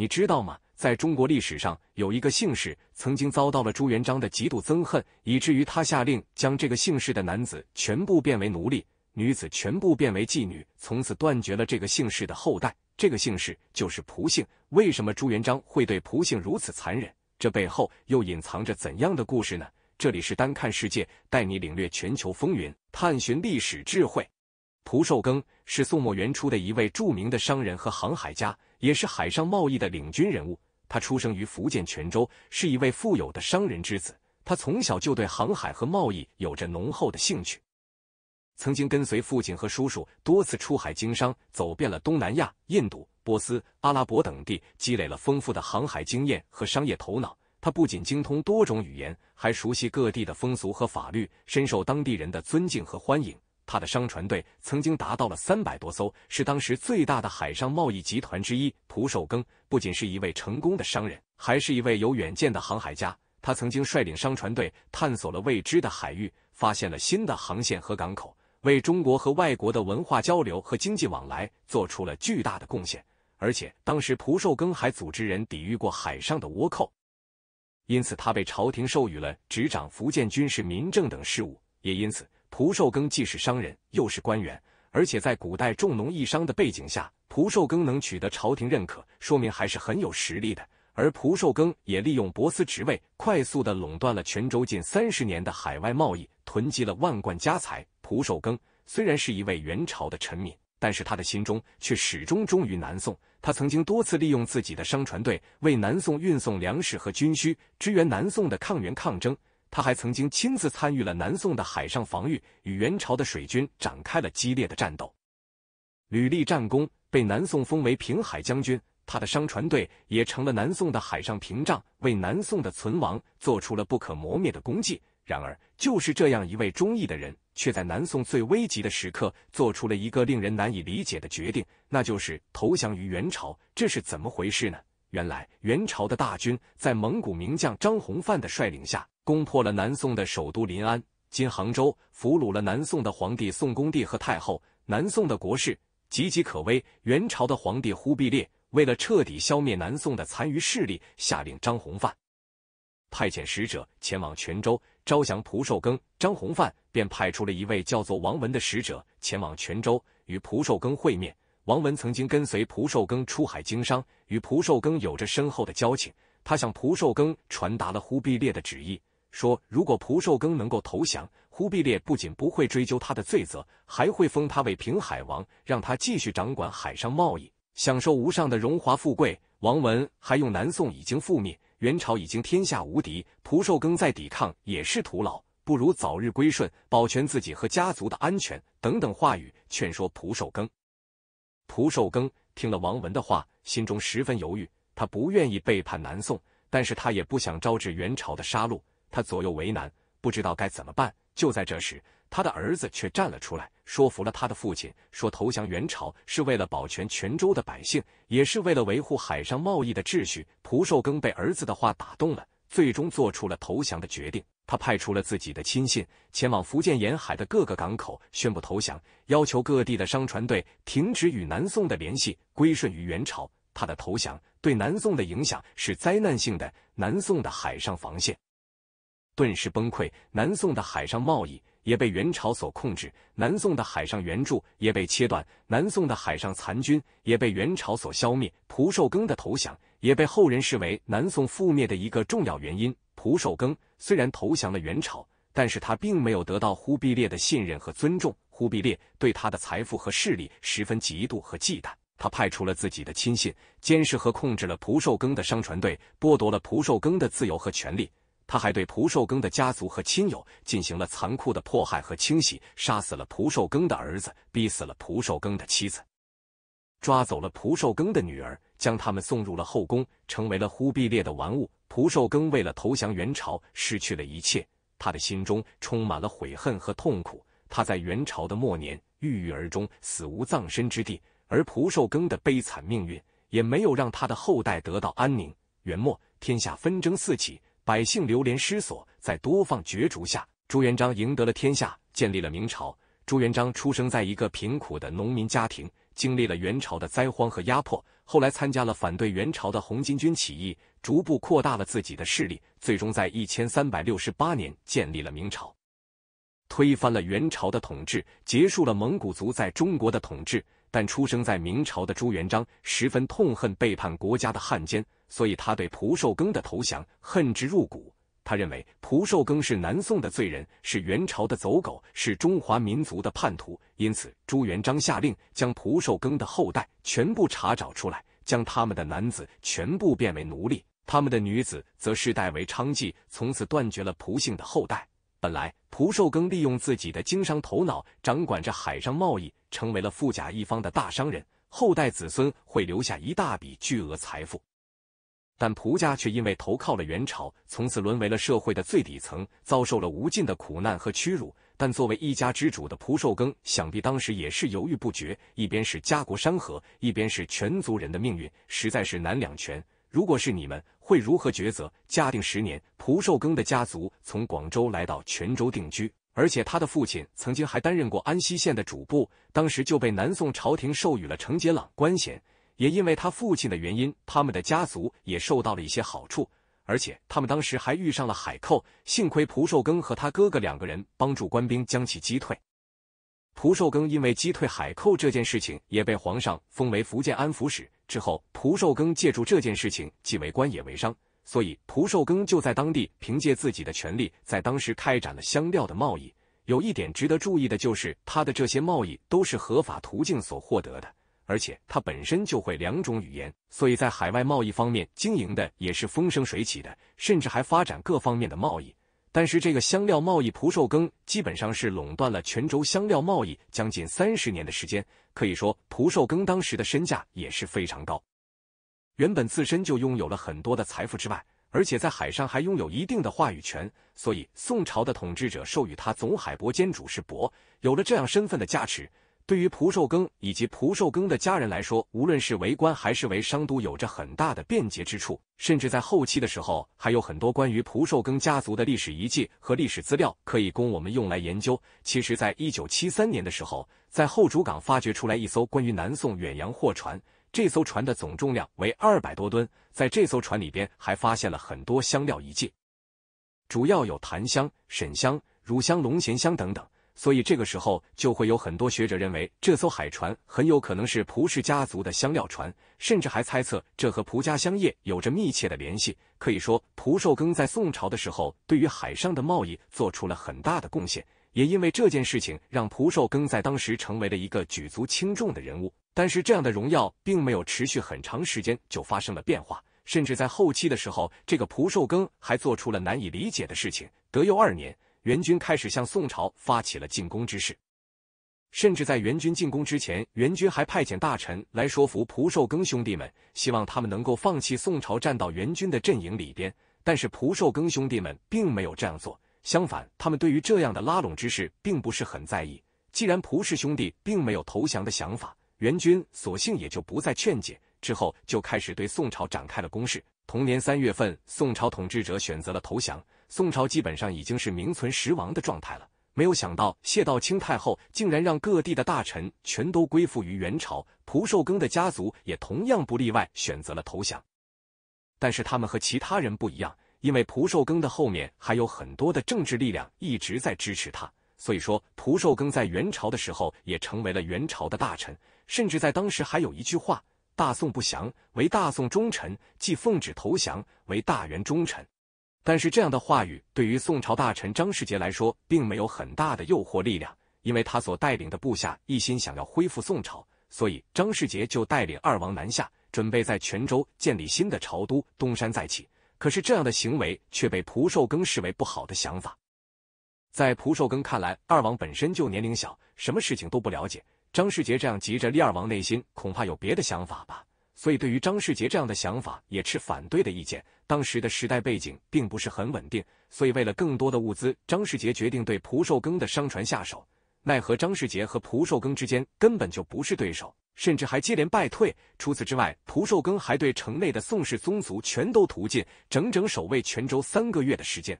你知道吗？在中国历史上，有一个姓氏曾经遭到了朱元璋的极度憎恨，以至于他下令将这个姓氏的男子全部变为奴隶，女子全部变为妓女，从此断绝了这个姓氏的后代。这个姓氏就是蒲姓。为什么朱元璋会对蒲姓如此残忍？这背后又隐藏着怎样的故事呢？这里是单看世界，带你领略全球风云，探寻历史智慧。蒲寿庚是宋末元初的一位著名的商人和航海家。也是海上贸易的领军人物。他出生于福建泉州，是一位富有的商人之子。他从小就对航海和贸易有着浓厚的兴趣，曾经跟随父亲和叔叔多次出海经商，走遍了东南亚、印度、波斯、阿拉伯等地，积累了丰富的航海经验和商业头脑。他不仅精通多种语言，还熟悉各地的风俗和法律，深受当地人的尊敬和欢迎。他的商船队曾经达到了三百多艘，是当时最大的海上贸易集团之一。蒲寿庚不仅是一位成功的商人，还是一位有远见的航海家。他曾经率领商船队探索了未知的海域，发现了新的航线和港口，为中国和外国的文化交流和经济往来做出了巨大的贡献。而且，当时蒲寿庚还组织人抵御过海上的倭寇，因此他被朝廷授予了执掌福建军事、民政等事务。也因此。蒲寿庚既是商人，又是官员，而且在古代重农抑商的背景下，蒲寿庚能取得朝廷认可，说明还是很有实力的。而蒲寿庚也利用伯斯职位，快速的垄断了泉州近三十年的海外贸易，囤积了万贯家财。蒲寿庚虽然是一位元朝的臣民，但是他的心中却始终忠于南宋。他曾经多次利用自己的商船队为南宋运送粮食和军需，支援南宋的抗元抗争。他还曾经亲自参与了南宋的海上防御，与元朝的水军展开了激烈的战斗，屡立战功，被南宋封为平海将军。他的商船队也成了南宋的海上屏障，为南宋的存亡做出了不可磨灭的功绩。然而，就是这样一位忠义的人，却在南宋最危急的时刻做出了一个令人难以理解的决定，那就是投降于元朝。这是怎么回事呢？原来，元朝的大军在蒙古名将张弘范的率领下，攻破了南宋的首都临安（今杭州），俘虏了南宋的皇帝宋恭帝和太后。南宋的国势岌岌可危。元朝的皇帝忽必烈为了彻底消灭南宋的残余势力，下令张弘范派遣使者前往泉州招降蒲寿庚。张弘范便派出了一位叫做王文的使者前往泉州，与蒲寿庚会面。王文曾经跟随蒲寿庚出海经商，与蒲寿庚有着深厚的交情。他向蒲寿庚传达了忽必烈的旨意，说如果蒲寿庚能够投降，忽必烈不仅不会追究他的罪责，还会封他为平海王，让他继续掌管海上贸易，享受无上的荣华富贵。王文还用南宋已经覆灭，元朝已经天下无敌，蒲寿庚再抵抗也是徒劳，不如早日归顺，保全自己和家族的安全等等话语劝说蒲寿庚。蒲寿庚听了王文的话，心中十分犹豫。他不愿意背叛南宋，但是他也不想招致元朝的杀戮。他左右为难，不知道该怎么办。就在这时，他的儿子却站了出来，说服了他的父亲，说投降元朝是为了保全泉州的百姓，也是为了维护海上贸易的秩序。蒲寿庚被儿子的话打动了，最终做出了投降的决定。他派出了自己的亲信前往福建沿海的各个港口，宣布投降，要求各地的商船队停止与南宋的联系，归顺于元朝。他的投降对南宋的影响是灾难性的，南宋的海上防线顿时崩溃，南宋的海上贸易也被元朝所控制，南宋的海上援助也被切断，南宋的海上残军也被元朝所消灭。蒲寿庚的投降也被后人视为南宋覆灭的一个重要原因。蒲寿庚虽然投降了元朝，但是他并没有得到忽必烈的信任和尊重。忽必烈对他的财富和势力十分嫉妒和忌惮，他派出了自己的亲信监视和控制了蒲寿庚的商船队，剥夺了蒲寿庚的自由和权利。他还对蒲寿庚的家族和亲友进行了残酷的迫害和清洗，杀死了蒲寿庚的儿子，逼死了蒲寿庚的妻子。抓走了蒲寿庚的女儿，将他们送入了后宫，成为了忽必烈的玩物。蒲寿庚为了投降元朝，失去了一切，他的心中充满了悔恨和痛苦。他在元朝的末年郁郁而终，死无葬身之地。而蒲寿庚的悲惨命运也没有让他的后代得到安宁。元末，天下纷争四起，百姓流连失所，在多方角逐下，朱元璋赢得了天下，建立了明朝。朱元璋出生在一个贫苦的农民家庭。经历了元朝的灾荒和压迫，后来参加了反对元朝的红巾军起义，逐步扩大了自己的势力，最终在一千三百六十八年建立了明朝，推翻了元朝的统治，结束了蒙古族在中国的统治。但出生在明朝的朱元璋十分痛恨背叛国家的汉奸，所以他对蒲寿庚的投降恨之入骨。他认为蒲寿庚是南宋的罪人，是元朝的走狗，是中华民族的叛徒。因此，朱元璋下令将蒲寿庚的后代全部查找出来，将他们的男子全部变为奴隶，他们的女子则世代为娼妓，从此断绝了蒲姓的后代。本来，蒲寿庚利用自己的经商头脑，掌管着海上贸易，成为了富甲一方的大商人，后代子孙会留下一大笔巨额财富。但蒲家却因为投靠了元朝，从此沦为了社会的最底层，遭受了无尽的苦难和屈辱。但作为一家之主的蒲寿庚，想必当时也是犹豫不决，一边是家国山河，一边是全族人的命运，实在是难两全。如果是你们，会如何抉择？嘉定十年，蒲寿庚的家族从广州来到泉州定居，而且他的父亲曾经还担任过安溪县的主簿，当时就被南宋朝廷授予了承节郎官衔。也因为他父亲的原因，他们的家族也受到了一些好处，而且他们当时还遇上了海寇，幸亏蒲寿庚和他哥哥两个人帮助官兵将其击退。蒲寿庚因为击退海寇这件事情，也被皇上封为福建安抚使。之后，蒲寿庚借助这件事情，既为官也为商，所以蒲寿庚就在当地凭借自己的权力，在当时开展了香料的贸易。有一点值得注意的就是，他的这些贸易都是合法途径所获得的。而且他本身就会两种语言，所以在海外贸易方面经营的也是风生水起的，甚至还发展各方面的贸易。但是这个香料贸易，蒲寿庚基本上是垄断了泉州香料贸易将近三十年的时间，可以说蒲寿庚当时的身价也是非常高。原本自身就拥有了很多的财富之外，而且在海上还拥有一定的话语权，所以宋朝的统治者授予他总海舶监主事伯，有了这样身份的加持。对于蒲寿庚以及蒲寿庚的家人来说，无论是为官还是为商，都有着很大的便捷之处。甚至在后期的时候，还有很多关于蒲寿庚家族的历史遗迹和历史资料可以供我们用来研究。其实，在一九七三年的时候，在后主港发掘出来一艘关于南宋远洋货船，这艘船的总重量为二百多吨。在这艘船里边，还发现了很多香料遗迹，主要有檀香、沈香、乳香、龙涎香等等。所以这个时候就会有很多学者认为，这艘海船很有可能是蒲氏家族的香料船，甚至还猜测这和蒲家香业有着密切的联系。可以说，蒲寿庚在宋朝的时候对于海上的贸易做出了很大的贡献，也因为这件事情让蒲寿庚在当时成为了一个举足轻重的人物。但是这样的荣耀并没有持续很长时间，就发生了变化。甚至在后期的时候，这个蒲寿庚还做出了难以理解的事情。德佑二年。元军开始向宋朝发起了进攻之势，甚至在元军进攻之前，元军还派遣大臣来说服蒲寿庚兄弟们，希望他们能够放弃宋朝，站到元军的阵营里边。但是蒲寿庚兄弟们并没有这样做，相反，他们对于这样的拉拢之事并不是很在意。既然蒲氏兄弟并没有投降的想法，元军索性也就不再劝解，之后就开始对宋朝展开了攻势。同年三月份，宋朝统治者选择了投降。宋朝基本上已经是名存实亡的状态了。没有想到谢道清太后竟然让各地的大臣全都归附于元朝，蒲寿庚的家族也同样不例外，选择了投降。但是他们和其他人不一样，因为蒲寿庚的后面还有很多的政治力量一直在支持他，所以说蒲寿庚在元朝的时候也成为了元朝的大臣，甚至在当时还有一句话：“大宋不降，为大宋忠臣；既奉旨投降，为大元忠臣。”但是这样的话语对于宋朝大臣张世杰来说并没有很大的诱惑力量，因为他所带领的部下一心想要恢复宋朝，所以张世杰就带领二王南下，准备在泉州建立新的朝都，东山再起。可是这样的行为却被蒲寿庚视为不好的想法。在蒲寿庚看来，二王本身就年龄小，什么事情都不了解，张世杰这样急着立二王，内心恐怕有别的想法吧。所以，对于张世杰这样的想法，也持反对的意见。当时的时代背景并不是很稳定，所以为了更多的物资，张世杰决定对蒲寿庚的商船下手。奈何张世杰和蒲寿庚之间根本就不是对手，甚至还接连败退。除此之外，蒲寿庚还对城内的宋氏宗族全都屠尽，整整守卫泉州三个月的时间。